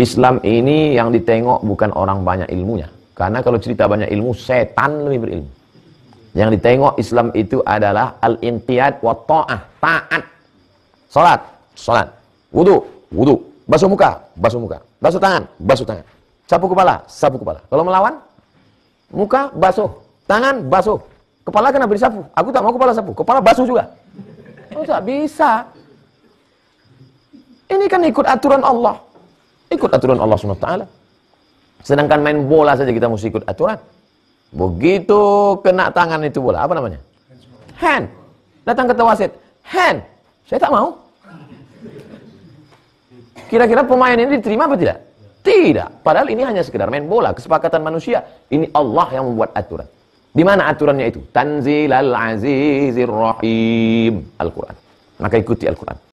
Islam ini yang ditengok bukan orang banyak ilmunya. Karena kalau cerita banyak ilmu, setan lebih berilmu. Yang ditengok Islam itu adalah al intiyad wa ta'ah, taat. Salat, salat. Wudu, wudu. Basuh muka, basuh muka. Basuh tangan, basuh tangan. Sapu kepala, sapu kepala. Kalau melawan, muka basuh, tangan basuh. Kepala kenapa disapu? Aku tak mau kepala sapu. Kepala basuh juga. Oh, tak bisa. Ini kan ikut aturan Allah. Ikut aturan Allah SWT. Sedangkan main bola saja kita mesti ikut aturan. Begitu kena tangan itu bola, apa namanya? Hand. Datang ke wasit, hand. Saya tak mau. Kira-kira pemain ini diterima atau tidak? Tidak. Padahal ini hanya sekedar main bola, kesepakatan manusia. Ini Allah yang membuat aturan. Di mana aturannya itu? Tanzilal Azizir Rahim. Al-Quran. Maka ikuti Al-Quran.